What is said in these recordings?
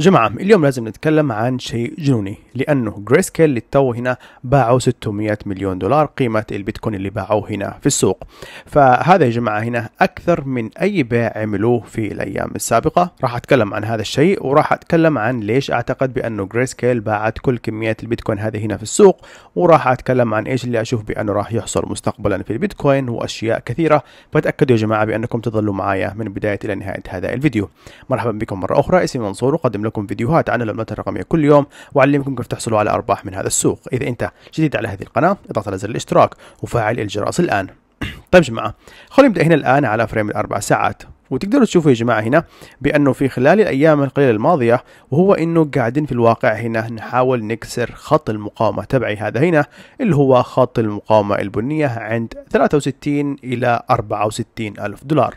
جماعة اليوم لازم نتكلم عن شيء جنوني لأنه جريسكيل اللي تو هنا باعوا 600 مليون دولار قيمة البيتكوين اللي باعوه هنا في السوق فهذا يا جماعة هنا أكثر من أي بيع عملوه في الأيام السابقة راح أتكلم عن هذا الشيء وراح أتكلم عن ليش أعتقد بأنه جريسكيل باعت كل كميات البيتكوين هذه هنا في السوق وراح أتكلم عن إيش اللي أشوف بأنه راح يحصل مستقبلا في البيتكوين وأشياء كثيرة فتأكدوا يا جماعة بأنكم تظلوا معايا من بداية إلى نهاية هذا الفيديو مرحبا بكم مرة أخرى اسمي منصور وقدم لكم فيديوهات عن العملات الرقميه كل يوم واعلمكم كيف تحصلوا على ارباح من هذا السوق اذا انت جديد على هذه القناه اضغط على زر الاشتراك وفعل الجرس الان طيب جماعه خلينا نبدا هنا الان على فريم الاربع ساعات وتقدروا تشوفوا يا جماعه هنا بانه في خلال الايام القليله الماضيه وهو انه قاعدين في الواقع هنا نحاول نكسر خط المقاومه تبعي هذا هنا اللي هو خط المقاومه البنيه عند 63 الى 64 الف دولار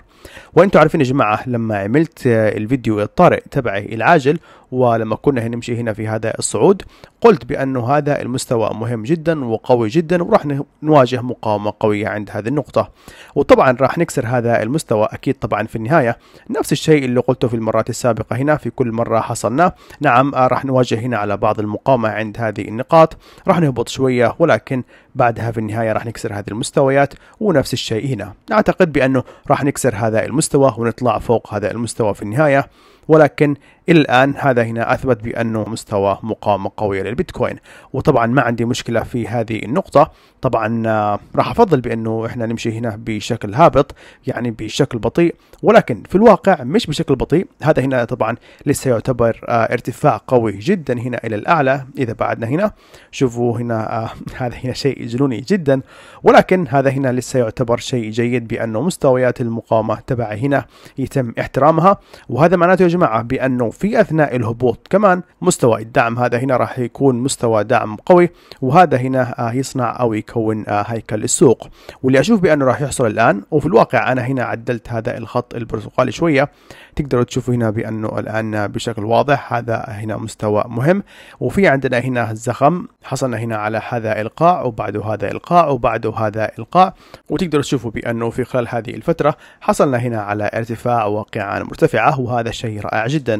وانتم عارفين يا جماعه لما عملت الفيديو الطارئ تبعي العاجل ولما كنا نمشي هنا في هذا الصعود قلت بانه هذا المستوى مهم جدا وقوي جدا وراح نواجه مقاومه قويه عند هذه النقطه وطبعا راح نكسر هذا المستوى اكيد طبعا في النهايه نفس الشيء اللي قلته في المرات السابقه هنا في كل مره حصلناه نعم راح نواجه هنا على بعض المقاومه عند هذه النقاط راح نهبط شويه ولكن بعدها في النهايه راح نكسر هذه المستويات ونفس الشيء هنا اعتقد بانه راح نكسر هذا هذا المستوى ونطلع فوق هذا المستوى في النهاية ولكن الى الان هذا هنا اثبت بانه مستوى مقاومه قويه للبيتكوين وطبعا ما عندي مشكله في هذه النقطه طبعا آه، راح افضل بانه احنا نمشي هنا بشكل هابط يعني بشكل بطيء ولكن في الواقع مش بشكل بطيء هذا هنا طبعا لسه يعتبر آه، ارتفاع قوي جدا هنا الى الاعلى اذا بعدنا هنا شوفوا هنا آه، هذا هنا شيء جنوني جدا ولكن هذا هنا لسه يعتبر شيء جيد بانه مستويات المقاومه تبعي هنا يتم احترامها وهذا معناته يا جماعه بانه في أثناء الهبوط كمان مستوى الدعم هذا هنا راح يكون مستوى دعم قوي وهذا هنا آه، يصنع أو يكون آه، هيكل للسوق واللي أشوف بأنه راح يحصل الآن وفي الواقع أنا هنا عدلت هذا الخط البرتقالي شوية تقدروا تشوفوا هنا بأنه الآن بشكل واضح هذا هنا مستوى مهم وفي عندنا هنا الزخم حصلنا هنا على هذا القاع وبعده هذا القاع وبعده هذا القاع وتقدروا تشوفوا بأنه في خلال هذه الفترة حصلنا هنا على ارتفاع وقيعان مرتفعة وهذا شيء رائع جدا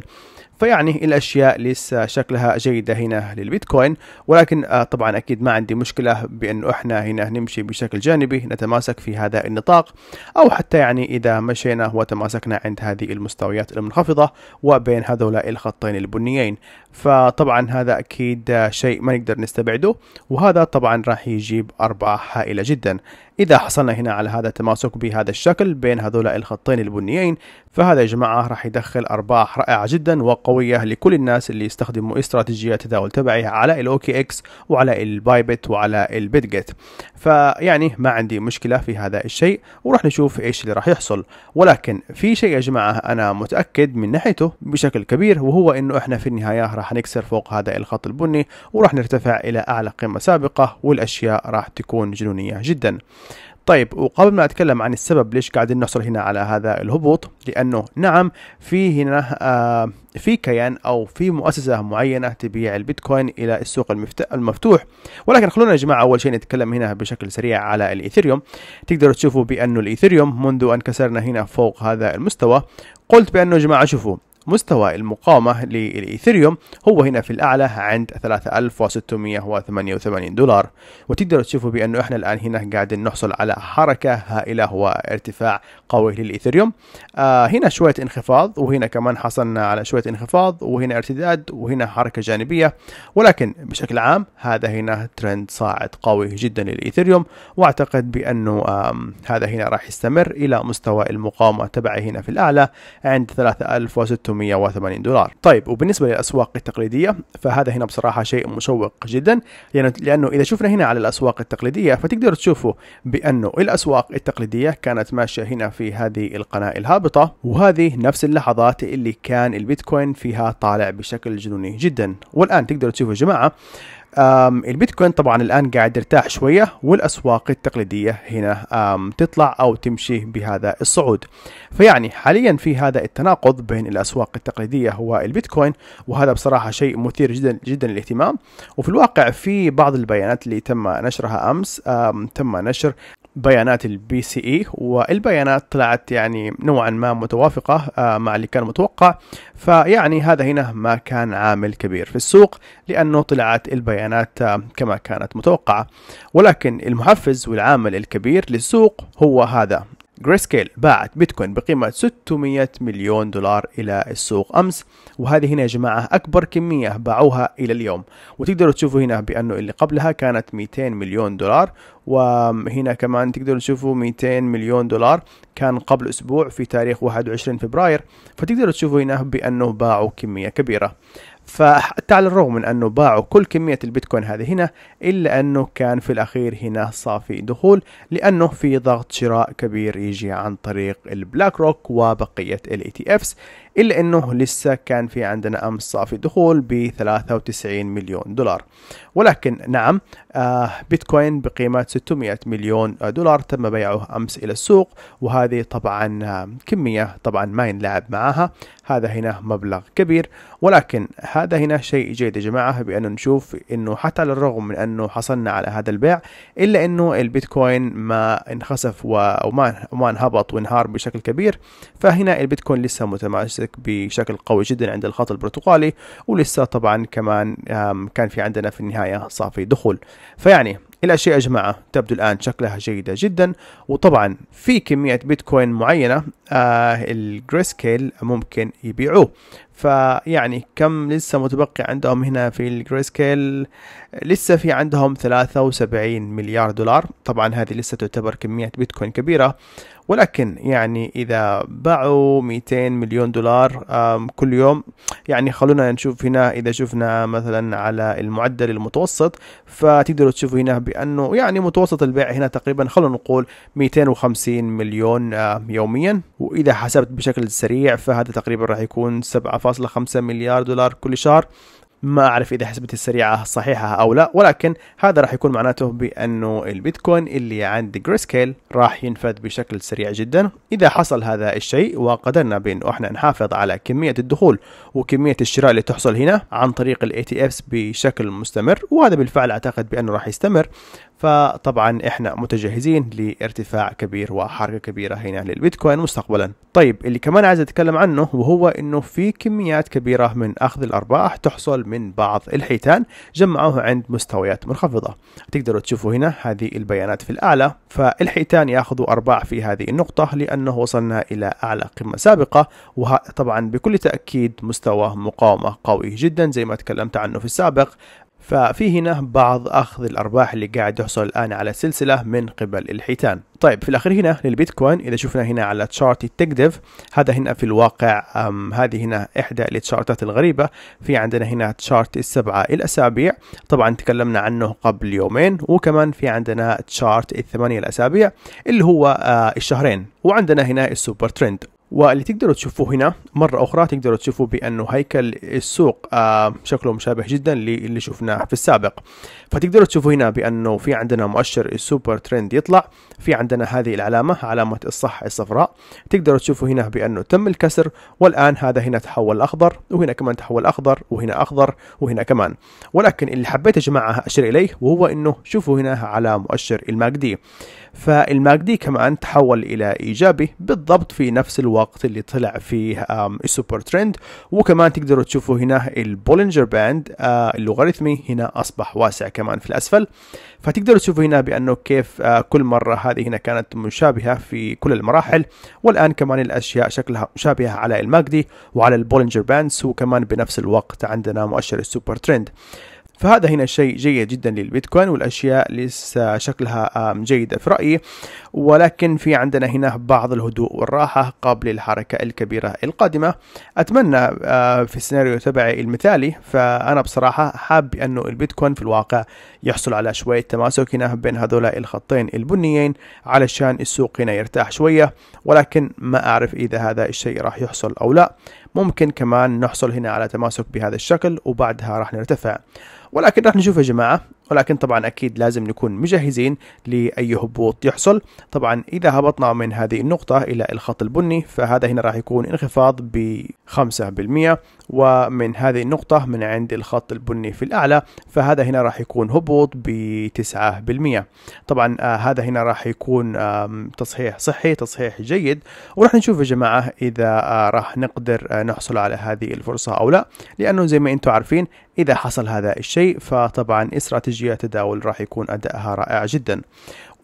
فيعني الاشياء لسه شكلها جيده هنا للبيتكوين ولكن آه، طبعا اكيد ما عندي مشكله بانه احنا هنا نمشي بشكل جانبي نتماسك في هذا النطاق او حتى يعني اذا مشينا وتماسكنا عند هذه المستويات المنخفضه وبين هذولا الخطين البنيين فطبعا هذا أكيد شيء ما نقدر نستبعده وهذا طبعا راح يجيب أرباح هائلة جدا إذا حصلنا هنا على هذا التماسك بهذا الشكل بين هذول الخطين البنيين فهذا يا جماعة راح يدخل أرباح رائعة جدا وقوية لكل الناس اللي يستخدموا استراتيجيات التداول تبعي على الأوكي إكس وعلى البايبت وعلى البيتجيت فيعني ما عندي مشكلة في هذا الشيء وراح نشوف إيش اللي راح يحصل ولكن في شيء يا جماعة أنا متأكد من ناحيته بشكل كبير وهو إنه إحنا في النهاية راح نكسر فوق هذا الخط البني وراح نرتفع إلى أعلى قمة سابقة والأشياء راح تكون جنونية جدا طيب وقبل ما اتكلم عن السبب ليش قاعدين نحصل هنا على هذا الهبوط لانه نعم في هنا آه في كيان او في مؤسسه معينه تبيع البيتكوين الى السوق المفتوح ولكن خلونا يا جماعه اول شيء نتكلم هنا بشكل سريع على الايثيريوم تقدروا تشوفوا بانه الايثيريوم منذ ان كسرنا هنا فوق هذا المستوى قلت بانه يا جماعه شوفوا مستوى المقاومة للإيثيريوم هو هنا في الأعلى عند 3688 دولار وتقدروا تشوفوا بأنه إحنا الآن هنا قاعدين نحصل على حركة هائلة وارتفاع قوي للإيثيريوم آه هنا شوية انخفاض وهنا كمان حصلنا على شوية انخفاض وهنا ارتداد وهنا حركة جانبية ولكن بشكل عام هذا هنا ترند صاعد قوي جدا للإيثيريوم وأعتقد بأنه هذا هنا راح يستمر إلى مستوى المقاومة تبعي هنا في الأعلى عند 3600 680 دولار طيب وبالنسبة للأسواق التقليدية فهذا هنا بصراحة شيء مشوق جدا لأنه إذا شفنا هنا على الأسواق التقليدية فتقدروا تشوفوا بأنه الأسواق التقليدية كانت ماشية هنا في هذه القناة الهابطة وهذه نفس اللحظات اللي كان البيتكوين فيها طالع بشكل جنوني جدا والآن تقدروا تشوفوا يا جماعة البيتكوين طبعا الآن قاعد يرتاح شوية والأسواق التقليدية هنا تطلع أو تمشي بهذا الصعود فيعني حاليا في هذا التناقض بين الأسواق التقليدية والبيتكوين وهذا بصراحة شيء مثير جدا جدا للاهتمام وفي الواقع في بعض البيانات اللي تم نشرها أمس تم نشر بيانات البي سي اي e، والبيانات طلعت يعني نوعا ما متوافقة آه، مع اللي كان متوقع فيعني هذا هنا ما كان عامل كبير في السوق لأنه طلعت البيانات آه، كما كانت متوقعة ولكن المحفز والعامل الكبير للسوق هو هذا جريسكيل باعت بيتكوين بقيمة 600 مليون دولار إلى السوق أمس وهذه هنا يا جماعة أكبر كمية باعوها إلى اليوم وتقدروا تشوفوا هنا بأنه اللي قبلها كانت 200 مليون دولار وهنا كمان تقدروا تشوفوا 200 مليون دولار كان قبل أسبوع في تاريخ 21 فبراير فتقدروا تشوفوا هنا بأنه باعوا كمية كبيرة فحتى على الرغم من أنه باعوا كل كمية البيتكوين هذه هنا إلا أنه كان في الأخير هنا صافي دخول لأنه في ضغط شراء كبير يجي عن طريق البلاك روك وبقية الاي تي افس إلا أنه لسه كان في عندنا أمس صافي دخول ب 93 مليون دولار ولكن نعم آه بيتكوين بقيمة 600 مليون دولار تم بيعه أمس إلى السوق وهذه طبعا آه، كمية طبعا ما ينلعب معها هذا هنا مبلغ كبير ولكن هذا هنا شيء جيد يا جماعة بأنه نشوف أنه حتى على الرغم من أنه حصلنا على هذا البيع إلا أنه البيتكوين ما انخسف وما انهبط وانهار بشكل كبير فهنا البيتكوين لسه متماسك بشكل قوي جدا عند الخط البرتقالي ولسه طبعا كمان كان في عندنا في النهاية صافي دخول فيعني الاشياء يا جماعه تبدو الان شكلها جيده جدا وطبعا في كميه بيتكوين معينه آه الجريسكيل ممكن يبيعوه فيعني كم لسه متبقي عندهم هنا في الجريسكيل لسه في عندهم 73 مليار دولار طبعا هذه لسه تعتبر كمية بيتكوين كبيرة ولكن يعني إذا باعوا 200 مليون دولار كل يوم يعني خلونا نشوف هنا إذا شفنا مثلا على المعدل المتوسط فتقدروا تشوفوا هنا بأنه يعني متوسط البيع هنا تقريبا خلونا نقول 250 مليون يوميا وإذا حسبت بشكل سريع فهذا تقريبا راح يكون 7.5 مليار دولار كل شهر ما أعرف إذا حسبتي السريعة صحيحة أو لا ولكن هذا راح يكون معناته بأنه البيتكوين اللي عند جريسكيل راح ينفذ بشكل سريع جدا إذا حصل هذا الشيء وقدرنا بأنه إحنا نحافظ على كمية الدخول وكمية الشراء اللي تحصل هنا عن طريق الـ ATFs بشكل مستمر وهذا بالفعل أعتقد بأنه راح يستمر فطبعا احنا متجهزين لارتفاع كبير وحركه كبيره هنا للبيتكوين مستقبلا طيب اللي كمان عايز اتكلم عنه وهو انه في كميات كبيره من اخذ الارباح تحصل من بعض الحيتان جمعوها عند مستويات منخفضه تقدروا تشوفوا هنا هذه البيانات في الاعلى فالحيتان ياخذوا ارباح في هذه النقطه لانه وصلنا الى اعلى قمه سابقه وطبعا بكل تاكيد مستوى مقاومه قوي جدا زي ما تكلمت عنه في السابق ففي هنا بعض أخذ الأرباح اللي قاعد يحصل الآن على سلسلة من قبل الحيتان طيب في الأخير هنا للبيتكوين إذا شفنا هنا على تشارت التكدف هذا هنا في الواقع هذه هنا إحدى التشارتات الغريبة في عندنا هنا تشارت السبعة الأسابيع طبعا تكلمنا عنه قبل يومين وكمان في عندنا تشارت الثمانية الأسابيع اللي هو آه، الشهرين وعندنا هنا السوبر ترند واللي تقدروا تشوفوه هنا مرة أخرى تقدروا تشوفوا بأنه هيكل السوق آه، شكله مشابه جدا للي شفناه في السابق فتقدروا تشوفوا هنا بأنه في عندنا مؤشر السوبر ترند يطلع في عندنا هذه العلامة علامة الصح الصفراء تقدروا تشوفوا هنا بأنه تم الكسر والآن هذا هنا تحول أخضر وهنا كمان تحول أخضر وهنا أخضر وهنا كمان ولكن اللي حبيت يا جماعة أشير إليه وهو أنه شوفوا هنا على مؤشر الماجدي فالماجدي كمان تحول إلى إيجابي بالضبط في نفس الوقت اللي طلع فيه السوبر ترند وكمان تقدروا تشوفوا هنا البولينجر باند آه، اللوغاريتمي هنا أصبح واسع كمان في الأسفل فتقدروا تشوفوا هنا بأنه كيف آه، كل مرة هذه هنا كانت مشابهة في كل المراحل والآن كمان الأشياء شكلها مشابهة على الماجدي وعلى البولينجر باندس وكمان بنفس الوقت عندنا مؤشر السوبر ترند فهذا هنا شيء جيد جدا للبيتكوين والأشياء لسه شكلها جيدة في رأيي ولكن في عندنا هنا بعض الهدوء والراحة قبل الحركة الكبيرة القادمة أتمنى في السيناريو تبعي المثالي فأنا بصراحة حاب أنه البيتكوين في الواقع يحصل على شوية تماسك هنا بين هذول الخطين البنيين علشان السوق هنا يرتاح شوية ولكن ما أعرف إذا هذا الشيء راح يحصل أو لا ممكن كمان نحصل هنا على تماسك بهذا الشكل وبعدها راح نرتفع ولكن راح نشوف يا جماعة ولكن طبعا أكيد لازم نكون مجهزين لأي هبوط يحصل طبعا إذا هبطنا من هذه النقطة إلى الخط البني فهذا هنا راح يكون انخفاض ب 5% ومن هذه النقطة من عند الخط البني في الأعلى فهذا هنا راح يكون هبوط ب 9% طبعا آه هذا هنا راح يكون آه تصحيح صحي تصحيح جيد وراح نشوف يا جماعة إذا آه راح نقدر آه نحصل على هذه الفرصة أو لا لأنه زي ما أنتم عارفين إذا حصل هذا الشيء فطبعا استراتيجية استراتيجية تداول راح يكون أدائها رائع جدا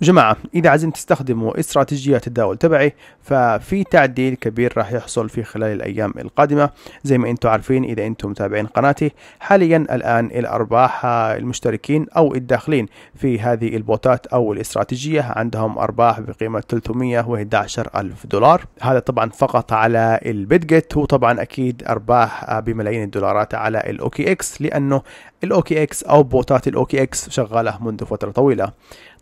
جماعة إذا عايزين تستخدموا استراتيجيات التداول تبعي ففي تعديل كبير راح يحصل في خلال الأيام القادمة زي ما أنتم عارفين إذا أنتم متابعين قناتي حاليا الآن الأرباح المشتركين أو الداخلين في هذه البوتات أو الاستراتيجية عندهم أرباح بقيمة 311 ألف دولار هذا طبعا فقط على البيتجيت وطبعا أكيد أرباح بملايين الدولارات على الأوكي إكس لأنه الأوكي إكس أو بوتات الأوكي إكس شغالة منذ فترة طويلة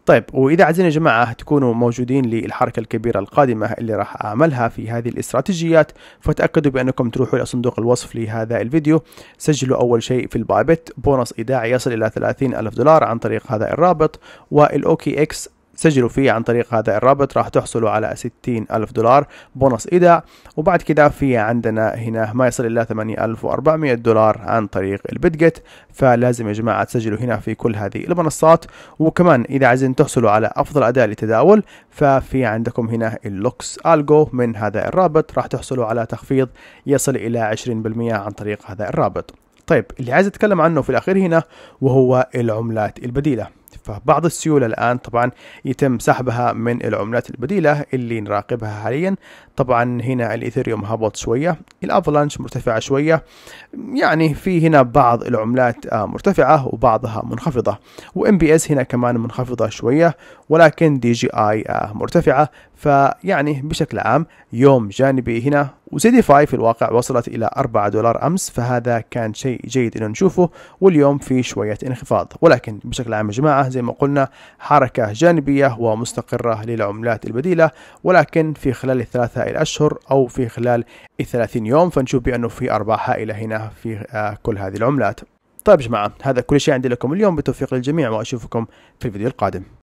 طيب وإذا عايزين يا جماعة تكونوا موجودين للحركة الكبيرة القادمة اللي راح أعملها في هذه الاستراتيجيات فتأكدوا بأنكم تروحوا إلى صندوق الوصف لهذا الفيديو سجلوا أول شيء في البايبت بونص إيداعي يصل إلى 30 ألف دولار عن طريق هذا الرابط والأوكي إكس سجلوا فيه عن طريق هذا الرابط راح تحصلوا على 60 ألف دولار بونص إيداع وبعد كده في عندنا هنا ما يصل إلى 8400 دولار عن طريق البيتجت فلازم يا جماعة تسجلوا هنا في كل هذه المنصات وكمان إذا عايزين تحصلوا على أفضل أداء للتداول ففي عندكم هنا اللوكس ألجو من هذا الرابط راح تحصلوا على تخفيض يصل إلى 20% عن طريق هذا الرابط طيب اللي عايز اتكلم عنه في الاخير هنا وهو العملات البديله فبعض السيولة الآن طبعا يتم سحبها من العملات البديلة اللي نراقبها حاليا طبعا هنا الإيثيريوم هبط شوية الأفلانش مرتفعة شوية يعني في هنا بعض العملات آه، مرتفعة وبعضها منخفضة وام بي اس هنا كمان منخفضة شوية ولكن دي جي اي مرتفعة فيعني بشكل عام يوم جانبي هنا فاي في الواقع وصلت إلى 4 دولار أمس فهذا كان شيء جيد إنه نشوفه واليوم في شوية انخفاض ولكن بشكل عام يا جماعة زي ما قلنا حركة جانبية ومستقرة للعملات البديلة ولكن في خلال الثلاثة الأشهر أو في خلال 30 يوم فنشوف بأنه في أرباح هائلة هنا في آه، كل هذه العملات طيب يا جماعة هذا كل شيء عندي لكم اليوم بتوفيق للجميع وأشوفكم في الفيديو القادم